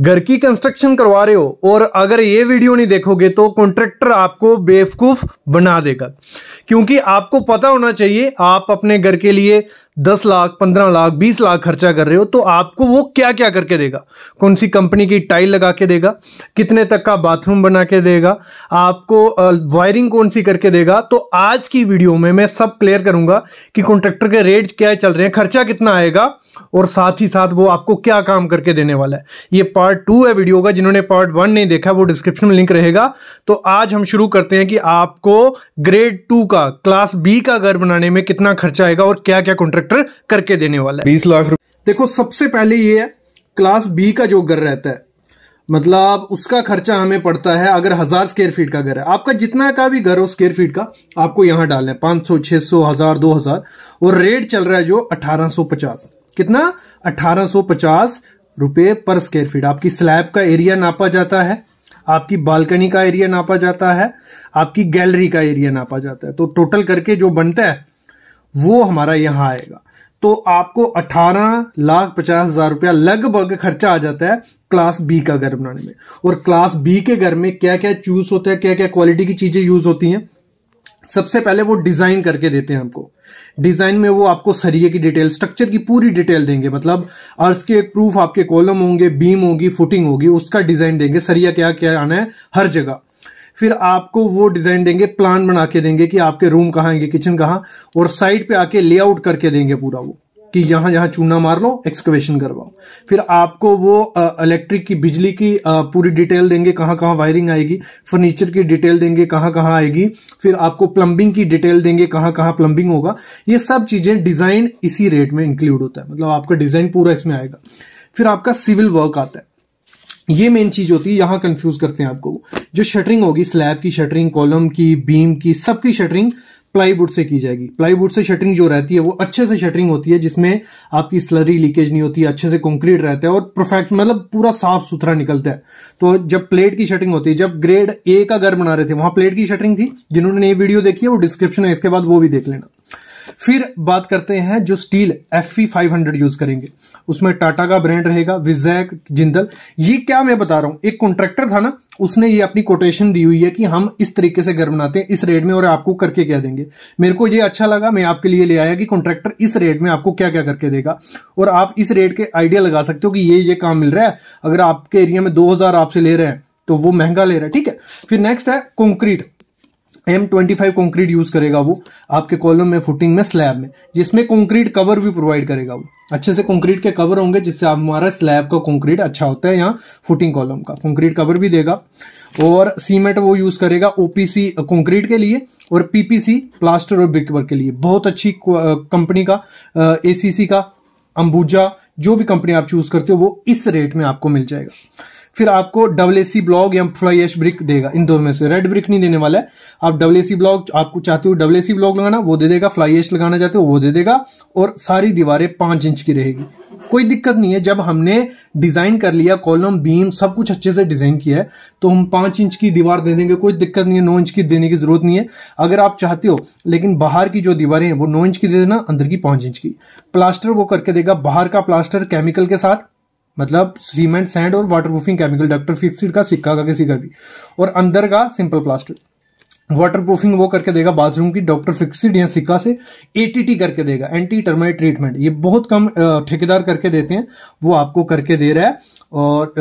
घर की कंस्ट्रक्शन करवा रहे हो और अगर ये वीडियो नहीं देखोगे तो कॉन्ट्रैक्टर आपको बेवकूफ़ बना देगा क्योंकि आपको पता होना चाहिए आप अपने घर के लिए दस लाख पंद्रह लाख बीस लाख खर्चा कर रहे हो तो आपको वो क्या क्या करके देगा कौन सी कंपनी की टाइल लगा के देगा कितने तक का बाथरूम बना के देगा आपको वायरिंग कौन सी करके देगा तो आज की वीडियो में मैं सब क्लियर करूंगा कि कॉन्ट्रेक्टर के रेट क्या चल रहे हैं खर्चा कितना आएगा और साथ ही साथ वो आपको क्या काम करके देने वाला है ये पार्ट टू है वीडियो का जिन्होंने पार्ट वन नहीं देखा वो डिस्क्रिप्शन में लिंक रहेगा तो आज हम शुरू करते हैं कि आपको ग्रेड टू का क्लास बी का घर बनाने में कितना खर्चा आएगा और क्या क्या कॉन्ट्रेक्ट इंस्पेक्टर करके देने वाला है बीस लाख देखो सबसे पहले ये है क्लास बी का जो घर रहता है मतलब उसका खर्चा हमें पड़ता है अगर हजार स्क्वेयर फीट का घर है आपका जितना का भी घर हो स्क्वेयर फीट का आपको यहां डालना है पाँच सौ छह सौ हजार दो हजार और रेट चल रहा है जो अठारह सौ पचास कितना अठारह सो पचास रुपए पर स्क्वेयर फीट आपकी स्लैब का एरिया नापा जाता है आपकी बालकनी का एरिया नापा जाता है आपकी गैलरी का एरिया नापा जाता है तो टोटल करके जो बनता है वो हमारा यहाँ आएगा तो आपको अठारह लाख पचास हजार रुपया लगभग खर्चा आ जाता है क्लास बी का घर बनाने में और क्लास बी के घर में क्या क्या चूज होता है क्या क्या क्वालिटी की चीजें यूज होती हैं सबसे पहले वो डिजाइन करके देते हैं हमको डिजाइन में वो आपको सरिये की डिटेल स्ट्रक्चर की पूरी डिटेल देंगे मतलब अर्थ के प्रूफ आपके कॉलम होंगे बीम होगी फुटिंग होगी उसका डिजाइन देंगे सरिया क्या क्या आना है हर जगह फिर आपको वो डिजाइन देंगे प्लान बना के देंगे कि आपके रूम कहाँ आएंगे किचन कहाँ और साइड पे आके लेआउट करके देंगे पूरा वो कि यहाँ यहाँ चूना मार लो एक्सकवेशन करवाओ फिर आपको वो इलेक्ट्रिक की बिजली की आ, पूरी डिटेल देंगे कहाँ कहाँ वायरिंग आएगी फर्नीचर की डिटेल देंगे कहाँ कहाँ आएगी फिर आपको प्लम्बिंग की डिटेल देंगे कहाँ कहाँ प्लम्बिंग होगा ये सब चीज़ें डिज़ाइन इसी रेट में इंक्लूड होता है मतलब आपका डिज़ाइन पूरा इसमें आएगा फिर आपका सिविल वर्क आता है ये मेन चीज होती है यहां कंफ्यूज करते हैं आपको जो शटरिंग होगी स्लैब की शटरिंग कॉलम की बीम की सबकी शटरिंग प्लाईवुड से की जाएगी प्लाईवुड से शटरिंग जो रहती है वो अच्छे से शटरिंग होती है जिसमें आपकी स्लरी लीकेज नहीं होती अच्छे से कंक्रीट रहता है और परफेक्ट मतलब पूरा साफ सुथरा निकलता है तो जब प्लेट की शटरिंग होती है जब ग्रेड ए का घर बना रहे थे वहां प्लेट की शटरिंग थी जिन्होंने ये वीडियो देखी है वो डिस्क्रिप्शन है इसके बाद वो भी देख लेना फिर बात करते हैं जो steel F E five hundred use करेंगे उसमें टाटा का ब्रांड रहेगा विजैक जिंदल ये क्या मैं बता रहा हूं एक कॉन्ट्रेक्टर था ना उसने ये अपनी कोटेशन दी हुई है कि हम इस तरीके से घर बनाते हैं इस रेट में और आपको करके क्या देंगे मेरे को ये अच्छा लगा मैं आपके लिए ले आया कि कॉन्ट्रेक्टर इस रेट में आपको क्या क्या करके देगा और आप इस रेट के आइडिया लगा सकते हो कि ये ये काम मिल रहा है अगर आपके एरिया में दो आपसे ले रहे हैं तो वो महंगा ले रहा है ठीक है फिर नेक्स्ट है concrete M twenty five concrete use करेगा वो आपके कॉलम में फुटिंग में स्लैब में जिसमें कॉन्क्रीट कवर भी प्रोवाइड करेगा वो अच्छे से कॉन्क्रीट के कवर होंगे जिससे आप हमारा स्लैब का कॉन्क्रीट अच्छा होता है यहाँ फुटिंग कॉलम का कंक्रीट कवर भी देगा और सीमेंट वो यूज करेगा ओपीसी कॉन्क्रीट के लिए और पीपीसी प्लास्टर और ब्रिकवर्क के लिए बहुत अच्छी कंपनी का ए का अंबुजा जो भी कंपनी आप चूज करते हो वो इस रेट में आपको मिल जाएगा फिर आपको डबल ए सी ब्लॉग या फ्लाई एश ब्रिक देगा इन दोनों में से रेड ब्रिक नहीं देने वाला है आप डबल ए सी ब्लॉग आपको चाहते हो डबल ए सी ब्लॉग लगाना वो दे देगा फ्लाई एश लगाना चाहते हो वो दे देगा और सारी दीवारें पाँच इंच की रहेगी कोई दिक्कत नहीं है जब हमने डिज़ाइन कर लिया कॉलम बीम सब कुछ अच्छे से डिज़ाइन किया है तो हम पाँच इंच की दीवार दे देंगे कोई दिक्कत नहीं है नौ इंच की देने की ज़रूरत नहीं है अगर आप चाहते हो लेकिन बाहर की जो दीवारें हैं वो नौ इंच की दे देना अंदर की पाँच इंच की प्लास्टर वो करके देगा बाहर का प्लास्टर केमिकल के साथ मतलब सीमेंट सैंड और water proofing chemical doctor fixit का सिक्का का किसी का भी और अंदर का सिंपल प्लास्टिक वाटर प्रूफिंग वो करके देगा बाथरूम की डॉक्टर फिक्सिड या सिक्का से एटीटी करके देगा एंटी टर्माइट ट्रीटमेंट ये बहुत कम ठेकेदार करके देते हैं वो आपको करके दे रहा है और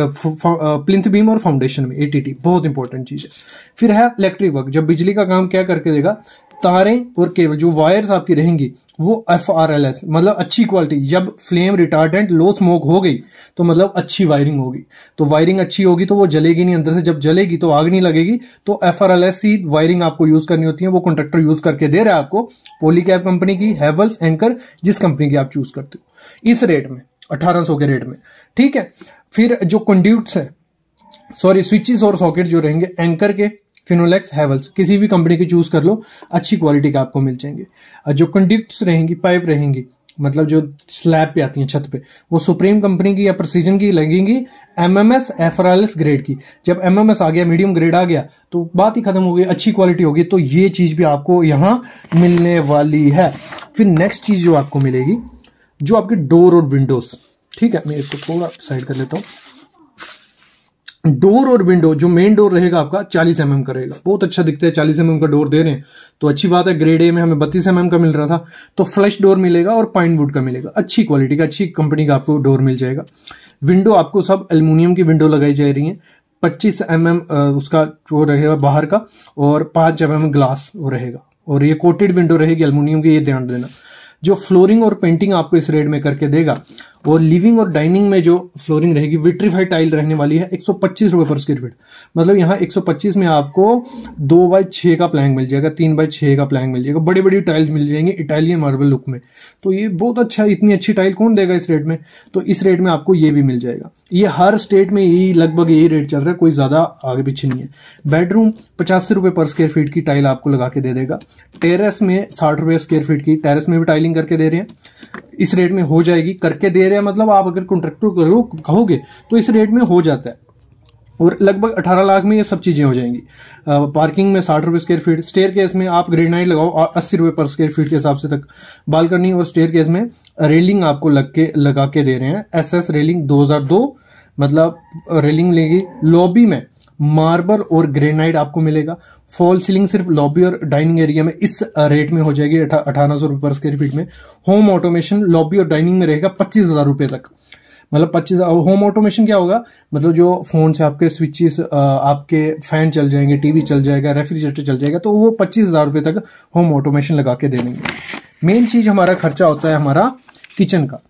प्लिंथ बीम और फाउंडेशन में एटीटी बहुत इंपॉर्टेंट चीज़ है फिर है इलेक्ट्रिक वर्क जब बिजली का काम क्या करके देगा तारें और केबल जो वायर्स आपकी रहेंगी वो एफ आर एल एस मतलब अच्छी क्वालिटी जब फ्लेम रिटार्डेंट लो स्मोक हो गई तो मतलब अच्छी वायरिंग होगी तो वायरिंग अच्छी होगी तो वो जलेगी नहीं अंदर से जब जलेगी तो आग नहीं लगेगी तो एफ आर एल एस ही वायरिंग आपको यूज़ करनी होती है वो कॉन्ट्रेक्टर यूज़ करके दे रहा है आपको पोलीकैब कंपनी की हैवल्स एंकर जिस कंपनी की आप चूज़ करते हो इस रेट में अठारह के रेट में ठीक है फिर जो कंड्यूट्स हैं सॉरी स्विचेस और सॉकेट जो रहेंगे एंकर के फिनोलेक्स हैवल्स किसी भी कंपनी के चूज कर लो अच्छी क्वालिटी के आपको मिल जाएंगे जो कंडिक्ट रहेंगी पाइप रहेंगी मतलब जो स्लैब पे आती है छत पे वो सुप्रीम कंपनी की या प्रसीजन की लगेंगी एम एम एस एफरालिस ग्रेड की जब एम एम एस आ गया मीडियम ग्रेड आ गया तो बात ही खत्म हो गई अच्छी क्वालिटी होगी तो ये चीज़ भी आपको यहाँ मिलने वाली है फिर नेक्स्ट चीज़ जो आपको मिलेगी जो आपके डोर और विंडोज़ ठीक है मैं इसको थोड़ा साइड कर लेता हूँ डोर और विंडो जो मेन डोर रहेगा आपका 40 एम का रहेगा बहुत अच्छा दिखता है 40 एम का डोर दे रहे हैं तो अच्छी बात है ग्रेड ए में हमें 32 एमएम का मिल रहा था तो फ्लश डोर मिलेगा और पाइन वुड का मिलेगा अच्छी क्वालिटी का अच्छी कंपनी का आपको डोर मिल जाएगा विंडो आपको सब एल्यूमिनियम की विंडो लगाई जा रही है पच्चीस एम mm उसका जो रहेगा बाहर का और पांच एम mm ग्लास वो रहेगा और ये कोटेड विंडो रहेगी एल्यूमिनियम की ये ध्यान देना जो फ्लोरिंग और पेंटिंग आपको इस रेट में करके देगा और लिविंग और डाइनिंग में जो फ्लोरिंग रहेगी विट्रीफाइड टाइल रहने वाली है एक सौ पर स्क्वेयर फीट मतलब यहाँ एक में आपको दो बाय छः का प्लैंग मिल जाएगा तीन बाय छः का प्लैंग मिल जाएगा बड़ी बड़ी टाइल्स मिल जाएंगी इटालियन मार्बल लुक में तो ये बहुत अच्छा इतनी अच्छी टाइल कौन देगा इस रेट में तो इस रेट में आपको ये भी मिल जाएगा ये हर स्टेट में यही लगभग यही रेट चल रहा है कोई ज़्यादा आगे पीछे नहीं है बेडरूम पचासी रुपये पर स्क्वेयर फीट की टाइल आपको लगा के दे देगा टेरेस में साठ रुपये स्क्वेयर फीट की टेरेस में भी टाइलिंग करके दे रहे हैं इस रेट में हो जाएगी करके दे रहे हैं मतलब आप अगर कॉन्ट्रेक्टर करो कहोगे तो इस रेट में हो जाता है और लगभग 18 लाख में ये सब चीज़ें हो जाएंगी आ, पार्किंग में साठ रुपये स्क्वेयर फीट स्टेयर केस में आप ग्रेड नाइट लगाओ और अस्सी रुपये पर स्क्वेयर फीट के हिसाब से तक बालकनी और स्टेयर केस में रेलिंग आपको लग के लगा के दे रहे हैं एस एस रेलिंग 2002 मतलब रेलिंग लेगी लॉबी में मार्बल और ग्रेनाइट आपको मिलेगा फॉल सीलिंग सिर्फ लॉबी और डाइनिंग एरिया में इस रेट में हो जाएगी अठारह सौ रुपये पर स्क्वायर फीट में होम ऑटोमेशन लॉबी और डाइनिंग में रहेगा पच्चीस हज़ार रुपये तक मतलब पच्चीस होम ऑटोमेशन क्या होगा मतलब जो फोन से आपके स्विचेस आपके फैन चल जाएंगे टीवी चल जाएगा रेफ्रिजरेटर चल जाएगा तो वो पच्चीस हज़ार रुपये तक होम ऑटोमेशन लगा के दे देंगे मेन चीज़ हमारा खर्चा होता है हमारा किचन का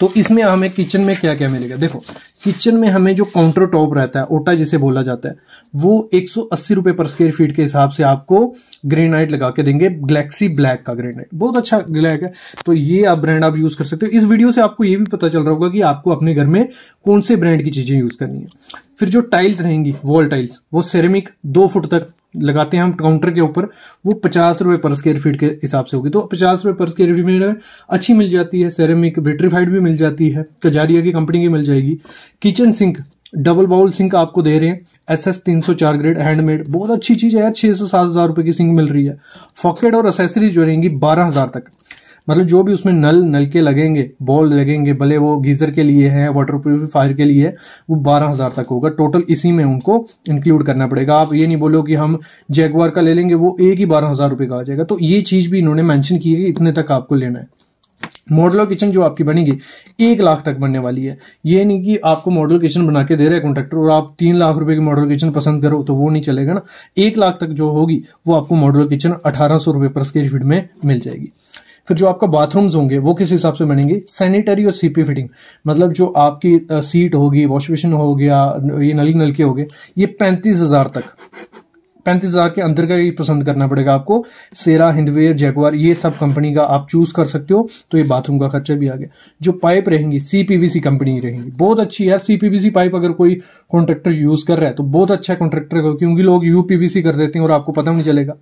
तो इसमें हमें किचन में क्या क्या मिलेगा देखो किचन में हमें जो काउंटर टॉप रहता है ओटा जिसे बोला जाता है वो एक सौ पर स्क्वेयर फीट के हिसाब से आपको ग्रेनाइट लगा के देंगे ग्लैक्सी ब्लैक का ग्रेनाइट बहुत अच्छा ग्लैक है तो ये आप ब्रांड आप यूज कर सकते हो इस वीडियो से आपको ये भी पता चल रहा होगा कि आपको अपने घर में कौन से ब्रांड की चीजें यूज करनी है फिर जो टाइल्स रहेंगी वॉल टाइल्स वो सेरेमिक दो फुट तक लगाते हैं हम काउंटर के ऊपर वो पचास रुपए पर स्क्वायर फीट के हिसाब से होगी तो पचास रुपये पर स्क्वायर फीट में अच्छी मिल जाती है सेरेमिक विट्रीफाइड भी मिल जाती है कजारिया की कंपनी की मिल जाएगी kitchen sink double bowl sink आपको दे रहे हैं एस एस तीन सौ चार ग्रेड हैंडमेड बहुत अच्छी चीज़ है यार छह सौ सात हज़ार रुपए की सिंक मिल रही है फॉकेट और असेसरीज जो रहेंगी बारह हज़ार तक मतलब जो भी उसमें नल नल के लगेंगे बॉल लगेंगे भले वो गीजर के लिए है वाटर प्योरीफायर के लिए है वो बारह हज़ार तक होगा टोटल इसी में उनको इंक्लूड करना पड़ेगा आप ये नहीं बोलो कि हम जैगवार का ले लेंगे वो एक ही बारह हज़ार रुपये का आ जाएगा तो ये चीज़ भी इन्होंने मैंशन की है इतने तक आपको लेना है मॉडलर किचन जो आपकी बनेगी एक लाख तक बनने वाली है ये नहीं कि आपको मॉडल किचन बना के दे रहा है कॉन्ट्रेक्टर और आप तीन लाख रुपए की मॉडल किचन पसंद करो तो वो नहीं चलेगा ना एक लाख तक जो होगी वो आपको मॉडल किचन अठारह सौ रुपये पर स्क्वेयर फीट में मिल जाएगी फिर जो आपका बाथरूम्स होंगे वो किस हिसाब से बनेंगे सैनिटरी और सीपी फिटिंग मतलब जो आपकी सीट होगी वॉश मशीन हो गया ये नली नलके हो गए ये पैंतीस हज़ार तक पैंतीस हज़ार के अंदर का ही पसंद करना पड़ेगा आपको सेरा हिंदवेयर जैगवार ये सब कंपनी का आप चूज़ कर सकते हो तो ये बाथरूम का खर्चा भी आ गया जो पाइप रहेंगी सी कंपनी रहेंगी बहुत अच्छी है सीपीवीसी पाइप अगर कोई कॉन्ट्रेक्टर यूज़ कर रहा है तो बहुत अच्छा कॉन्ट्रेक्टर का क्योंकि लोग यूपीवीसी कर देते हैं और आपको पता नहीं चलेगा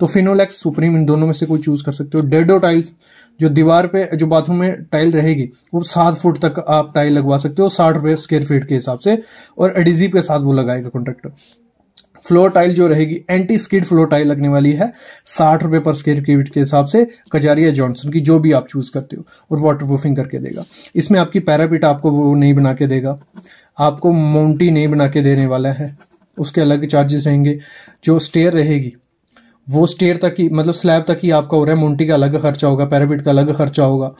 तो फिनोलेक्स सुप्रीम इन दोनों में से कोई चूज़ कर सकते हो डेडो टाइल्स जो दीवार पे जो बाथरूम में टाइल रहेगी वो सात फुट तक आप टाइल लगवा सकते हो साठ रुपये स्क्वेयर फीट के हिसाब से और एडिजीप के साथ वो लगाएगा कॉन्ट्रेक्टर फ्लोर टाइल जो रहेगी एंटी स्किड फ्लोर टाइल लगने वाली है साठ रुपए पर स्केयर फीट के हिसाब से कजारिया जॉनसन की जो भी आप चूज करते हो और वाटर प्रूफिंग करके देगा इसमें आपकी पैरापिट आपको वो नहीं बना के देगा आपको माउंटी नहीं बना के देने वाला है उसके अलग चार्जेस रहेंगे जो स्टेयर रहेगी वो स्टेयर तक ही मतलब स्लैब तक ही आपका हो रहा है मोन्टी का अलग खर्चा होगा पैरापिट का अलग खर्चा होगा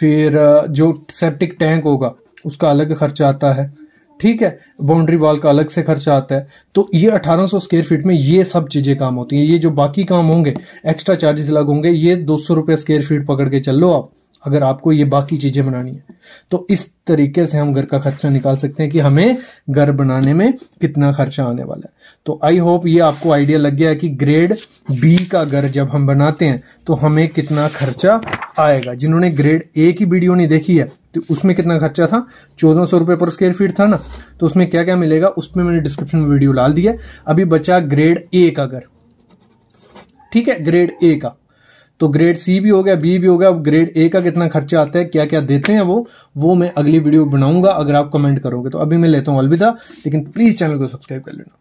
फिर जो सेप्टिक टैंक होगा उसका अलग खर्चा आता है ठीक है बाउंड्री वॉल का अलग से खर्चा आता है तो ये 1800 स्क्वायर फीट में ये सब चीज़ें काम होती हैं ये जो बाकी काम होंगे एक्स्ट्रा चार्जेस अलग होंगे ये दो सौ रुपये स्क्वेयर फीट पकड़ के चल लो आप अगर आपको ये बाकी चीज़ें बनानी है तो इस तरीके से हम घर का खर्चा निकाल सकते हैं कि हमें घर बनाने में कितना खर्चा आने वाला है तो आई होप ये आपको आइडिया लग गया है कि ग्रेड बी का घर जब हम बनाते हैं तो हमें कितना खर्चा आएगा जिन्होंने ग्रेड ए की वीडियो नहीं देखी है तो उसमें कितना खर्चा था चौदह सौ रुपये पर स्क्वेयर फीट था ना तो उसमें क्या क्या मिलेगा उसमें मैंने डिस्क्रिप्शन में वीडियो डाल दिया अभी बचा ग्रेड ए का घर ठीक है ग्रेड ए का तो ग्रेड सी भी हो गया बी भी हो गया अब ग्रेड ए का कितना खर्चा आता है क्या क्या देते हैं वो वो मैं अगली वीडियो बनाऊंगा अगर आप कमेंट करोगे तो अभी मैं लेता हूँ अलविदा लेकिन प्लीज़ चैनल को सब्सक्राइब कर लेना